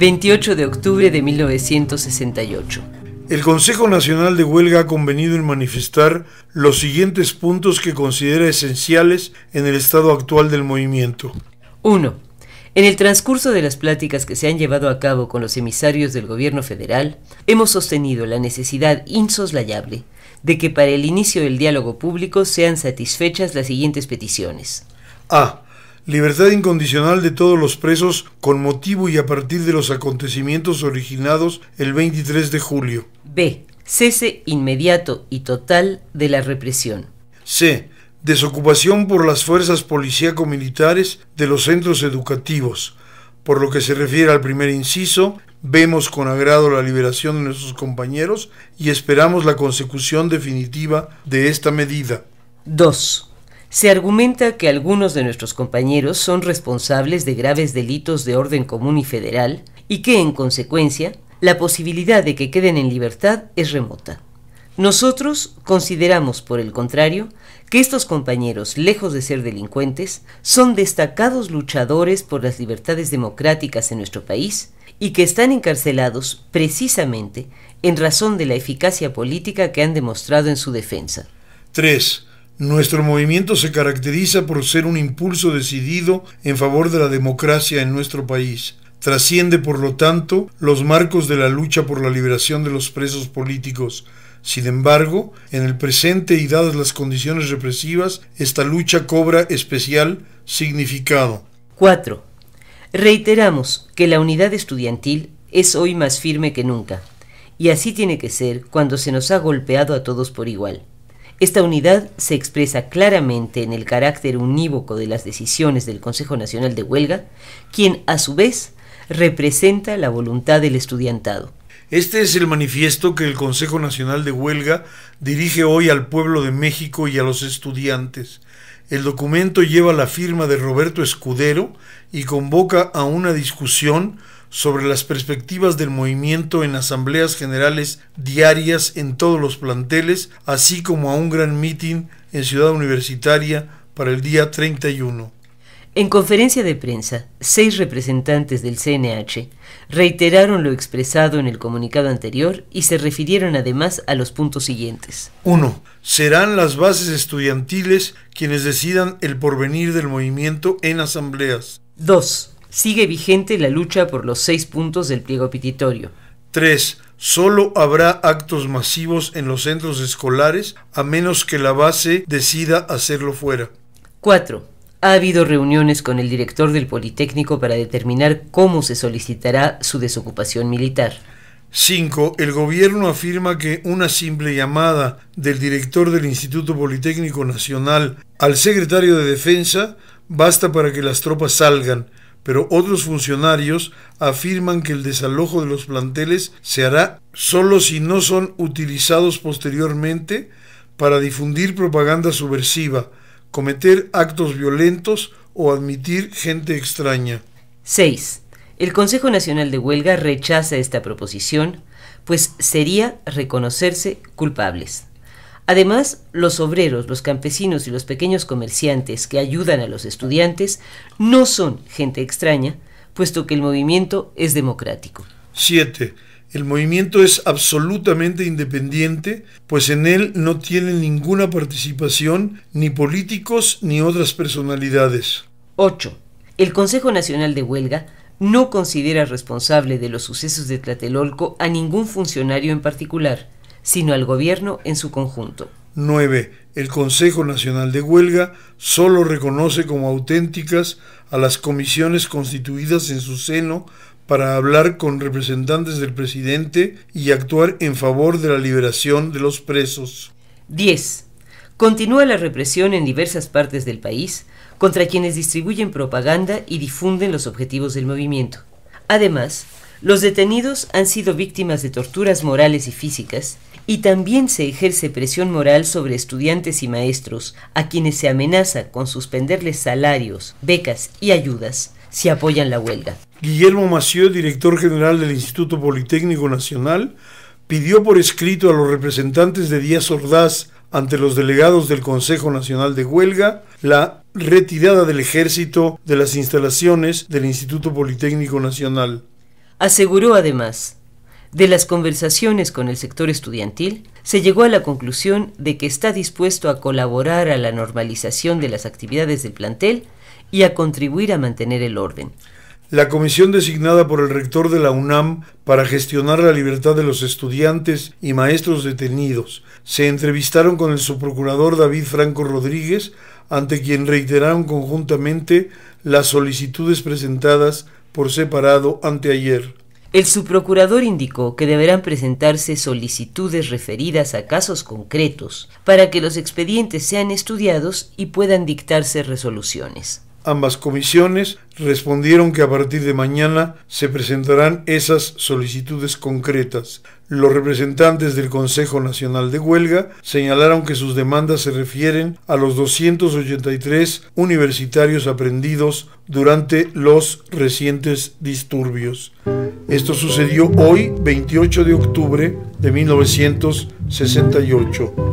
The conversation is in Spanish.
28 de octubre de 1968. El Consejo Nacional de Huelga ha convenido en manifestar los siguientes puntos que considera esenciales en el estado actual del movimiento. 1. En el transcurso de las pláticas que se han llevado a cabo con los emisarios del gobierno federal, hemos sostenido la necesidad insoslayable de que para el inicio del diálogo público sean satisfechas las siguientes peticiones. A libertad incondicional de todos los presos con motivo y a partir de los acontecimientos originados el 23 de julio. B. Cese inmediato y total de la represión. C. Desocupación por las fuerzas policíaco-militares de los centros educativos. Por lo que se refiere al primer inciso, vemos con agrado la liberación de nuestros compañeros y esperamos la consecución definitiva de esta medida. 2. Se argumenta que algunos de nuestros compañeros son responsables de graves delitos de orden común y federal y que, en consecuencia, la posibilidad de que queden en libertad es remota. Nosotros consideramos, por el contrario, que estos compañeros, lejos de ser delincuentes, son destacados luchadores por las libertades democráticas en nuestro país y que están encarcelados precisamente en razón de la eficacia política que han demostrado en su defensa. 3. Nuestro movimiento se caracteriza por ser un impulso decidido en favor de la democracia en nuestro país. Trasciende, por lo tanto, los marcos de la lucha por la liberación de los presos políticos. Sin embargo, en el presente y dadas las condiciones represivas, esta lucha cobra especial significado. 4. Reiteramos que la unidad estudiantil es hoy más firme que nunca, y así tiene que ser cuando se nos ha golpeado a todos por igual. Esta unidad se expresa claramente en el carácter unívoco de las decisiones del Consejo Nacional de Huelga, quien a su vez representa la voluntad del estudiantado. Este es el manifiesto que el Consejo Nacional de Huelga dirige hoy al pueblo de México y a los estudiantes. El documento lleva la firma de Roberto Escudero y convoca a una discusión sobre las perspectivas del movimiento en asambleas generales diarias en todos los planteles, así como a un gran mitin en Ciudad Universitaria para el día 31. En conferencia de prensa, seis representantes del CNH reiteraron lo expresado en el comunicado anterior y se refirieron además a los puntos siguientes. 1. Serán las bases estudiantiles quienes decidan el porvenir del movimiento en asambleas. 2 sigue vigente la lucha por los seis puntos del pliego petitorio. 3. Solo habrá actos masivos en los centros escolares a menos que la base decida hacerlo fuera. 4. Ha habido reuniones con el director del Politécnico para determinar cómo se solicitará su desocupación militar. 5. El gobierno afirma que una simple llamada del director del Instituto Politécnico Nacional al secretario de Defensa basta para que las tropas salgan pero otros funcionarios afirman que el desalojo de los planteles se hará solo si no son utilizados posteriormente para difundir propaganda subversiva, cometer actos violentos o admitir gente extraña. 6. El Consejo Nacional de Huelga rechaza esta proposición, pues sería reconocerse culpables. Además, los obreros, los campesinos y los pequeños comerciantes que ayudan a los estudiantes no son gente extraña, puesto que el movimiento es democrático. 7. El movimiento es absolutamente independiente, pues en él no tienen ninguna participación ni políticos ni otras personalidades. 8. El Consejo Nacional de Huelga no considera responsable de los sucesos de Tlatelolco a ningún funcionario en particular sino al gobierno en su conjunto. 9. El Consejo Nacional de Huelga solo reconoce como auténticas a las comisiones constituidas en su seno para hablar con representantes del presidente y actuar en favor de la liberación de los presos. 10. Continúa la represión en diversas partes del país contra quienes distribuyen propaganda y difunden los objetivos del movimiento. Además, los detenidos han sido víctimas de torturas morales y físicas, y también se ejerce presión moral sobre estudiantes y maestros, a quienes se amenaza con suspenderles salarios, becas y ayudas si apoyan la huelga. Guillermo Mació, director general del Instituto Politécnico Nacional, pidió por escrito a los representantes de Díaz Ordaz ante los delegados del Consejo Nacional de Huelga la retirada del ejército de las instalaciones del Instituto Politécnico Nacional. Aseguró además, de las conversaciones con el sector estudiantil, se llegó a la conclusión de que está dispuesto a colaborar a la normalización de las actividades del plantel y a contribuir a mantener el orden. La comisión designada por el rector de la UNAM para gestionar la libertad de los estudiantes y maestros detenidos se entrevistaron con el subprocurador David Franco Rodríguez, ante quien reiteraron conjuntamente las solicitudes presentadas por separado anteayer. El subprocurador indicó que deberán presentarse solicitudes referidas a casos concretos para que los expedientes sean estudiados y puedan dictarse resoluciones. Ambas comisiones respondieron que a partir de mañana se presentarán esas solicitudes concretas. Los representantes del Consejo Nacional de Huelga señalaron que sus demandas se refieren a los 283 universitarios aprendidos durante los recientes disturbios. Esto sucedió hoy, 28 de octubre de 1968.